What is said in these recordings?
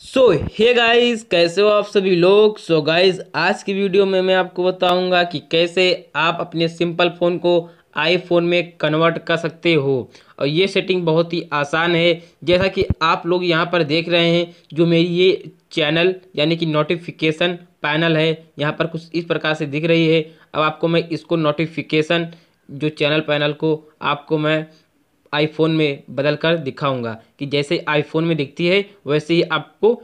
सो hey guys कैसे हो आप सभी लोग सो so गाइस आज की वीडियो में मैं आपको बताऊंगा कि कैसे आप अपने सिंपल फ़ोन को आईफोन में कन्वर्ट कर सकते हो और ये सेटिंग बहुत ही आसान है जैसा कि आप लोग यहाँ पर देख रहे हैं जो मेरी ये चैनल यानी कि नोटिफिकेशन पैनल है यहाँ पर कुछ इस प्रकार से दिख रही है अब आपको मैं इसको नोटिफिकेशन जो चैनल पैनल को आपको मैं आईफोन में बदल कर दिखाऊँगा कि जैसे आईफोन में दिखती है वैसे ही आपको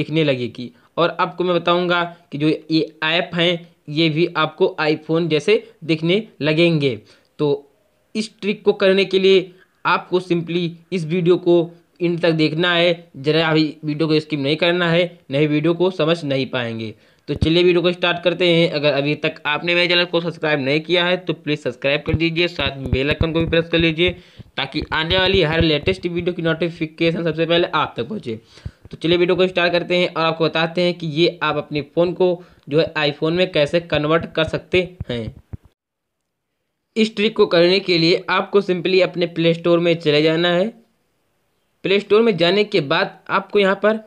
दिखने लगेगी और आपको मैं बताऊँगा कि जो ये ऐप हैं ये भी आपको आईफोन जैसे दिखने लगेंगे तो इस ट्रिक को करने के लिए आपको सिंपली इस वीडियो को इंड तक देखना है जरा अभी वीडियो को स्किप नहीं करना है नहीं वीडियो को समझ नहीं पाएंगे तो चलिए वीडियो को स्टार्ट करते हैं अगर अभी तक आपने मेरे चैनल को सब्सक्राइब नहीं किया है तो प्लीज़ सब्सक्राइब कर दीजिए साथ में बेल आइकन को भी प्रेस कर लीजिए ताकि आने वाली हर लेटेस्ट वीडियो की नोटिफिकेशन सबसे पहले आप तक पहुँचे तो चलिए वीडियो को स्टार्ट करते हैं और आपको बताते हैं कि ये आप अपने फ़ोन को जो है आईफोन में कैसे कन्वर्ट कर सकते हैं इस ट्रिक को करने के लिए आपको सिंपली अपने प्ले स्टोर में चले जाना है प्ले स्टोर में जाने के बाद आपको यहाँ पर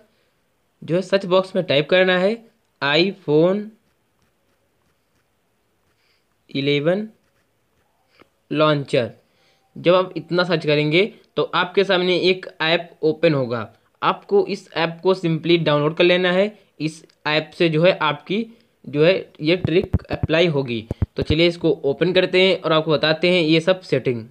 जो है सर्च बॉक्स में टाइप करना है आईफोन इलेवन लॉन्चर जब आप इतना सर्च करेंगे तो आपके सामने एक ऐप ओपन होगा आपको इस ऐप को सिंपली डाउनलोड कर लेना है इस ऐप से जो है आपकी जो है ये ट्रिक अप्लाई होगी तो चलिए इसको ओपन करते हैं और आपको बताते हैं ये सब सेटिंग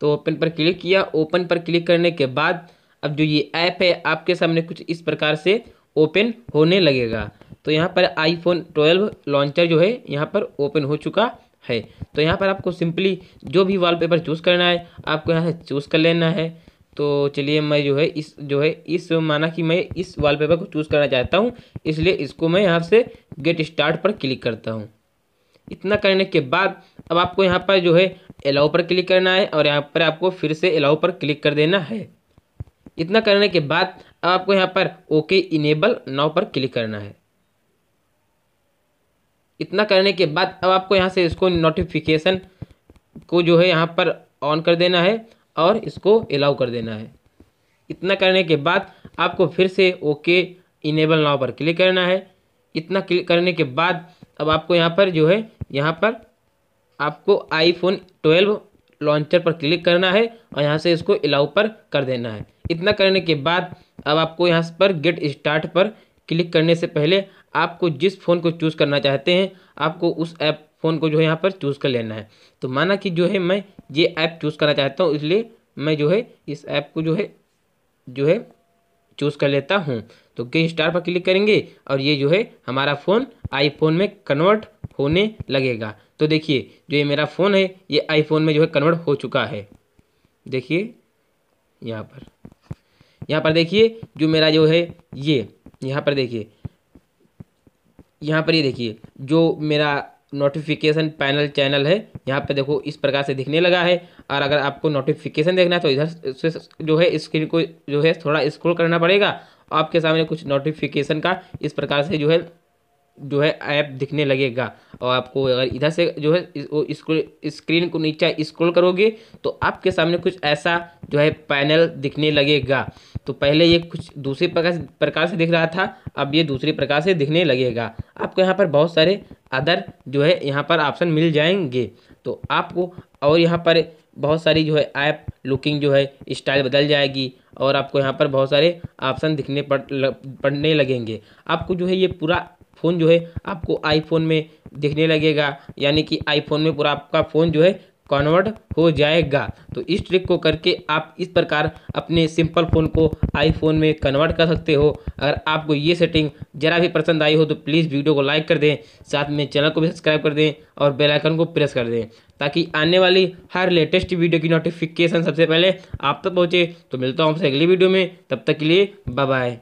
तो ओपन पर क्लिक किया ओपन पर क्लिक करने के बाद अब जो ये ऐप है आपके सामने कुछ इस प्रकार से ओपन होने लगेगा तो यहाँ पर आईफोन 12 लॉन्चर जो है यहाँ पर ओपन हो चुका है तो यहाँ पर आपको सिंपली जो भी वॉलपेपर चूज़ करना है आपको यहाँ से चूज़ कर लेना है तो चलिए मैं जो है इस जो है इस माना कि मैं इस वॉलपेपर को चूज़ करना चाहता हूँ इसलिए इसको मैं यहाँ से गेट स्टार्ट पर क्लिक करता हूँ इतना करने के बाद अब आपको यहाँ पर जो है अलाउ पर क्लिक करना है और यहाँ पर आपको फिर से अलाउ पर क्लिक कर देना है इतना करने के बाद आपको यहाँ पर ओके इनेबल नाव पर क्लिक करना है इतना करने के बाद अब आपको यहाँ से इसको नोटिफिकेशन को जो है यहाँ पर ऑन कर देना है और इसको अलाउ कर देना है इतना करने के बाद आपको फिर से ओके इनेबल नाव पर क्लिक करना है इतना क्लिक करने के बाद अब आपको यहाँ पर जो है यहाँ पर आपको आईफोन 12 लॉन्चर पर क्लिक करना है और यहाँ से इसको अलाउ पर कर देना है इतना करने के बाद अब आपको यहाँ पर गेट स्टार्ट पर क्लिक करने से पहले आपको जिस फ़ोन को चूज़ करना चाहते हैं आपको उस ऐप फ़ोन को जो है यहाँ पर चूज़ कर लेना है तो माना कि जो है मैं ये ऐप चूज़ करना चाहता हूँ इसलिए मैं जो है इस ऐप को जो है जो है चूज़ कर लेता हूँ तो गेट स्टार पर क्लिक करेंगे और ये जो है हमारा फ़ोन आईफोन में कन्वर्ट होने लगेगा तो देखिए जो ये मेरा फ़ोन है ये आईफोन में जो है कन्वर्ट हो चुका है देखिए यहाँ पर यहाँ पर देखिए जो मेरा जो है ये यहाँ पर देखिए यहाँ पर ये देखिए जो मेरा नोटिफिकेशन पैनल चैनल है यहाँ पर देखो इस प्रकार से दिखने लगा है और अगर आपको नोटिफिकेशन देखना है तो इधर से जो है स्क्रीन को जो है थोड़ा स्क्रॉल करना पड़ेगा आपके सामने कुछ नोटिफिकेशन का इस प्रकार से जो है जो है ऐप दिखने लगेगा और आपको अगर इधर से जो है इसको स्क्रीन को नीचे स्क्रॉल करोगे तो आपके सामने कुछ ऐसा जो है पैनल दिखने लगेगा तो पहले ये कुछ दूसरे प्रकार प्रकार से दिख रहा था अब ये दूसरे प्रकार से दिखने लगेगा आपको यहाँ पर बहुत सारे अदर जो है यहाँ पर ऑप्शन मिल जाएंगे तो आपको और यहाँ पर बहुत सारी जो है ऐप लुकिंग जो है स्टाइल बदल जाएगी और आपको यहाँ पर बहुत सारे ऑप्शन दिखने पड़ पड़ने लगेंगे आपको जो है ये पूरा फ़ोन जो है आपको आईफोन में दिखने लगेगा यानी कि आईफोन में पूरा आपका फ़ोन जो है कन्वर्ट हो जाएगा तो इस ट्रिक को करके आप इस प्रकार अपने सिंपल फ़ोन को आईफोन में कन्वर्ट कर सकते हो अगर आपको ये सेटिंग ज़रा भी पसंद आई हो तो प्लीज़ वीडियो को लाइक कर दें साथ में चैनल को भी सब्सक्राइब कर दें और बेल आइकन को प्रेस कर दें ताकि आने वाली हर लेटेस्ट वीडियो की नोटिफिकेशन सबसे पहले आप तक पहुँचे तो मिलता हूँ आपसे अगली वीडियो में तब तक के लिए बाय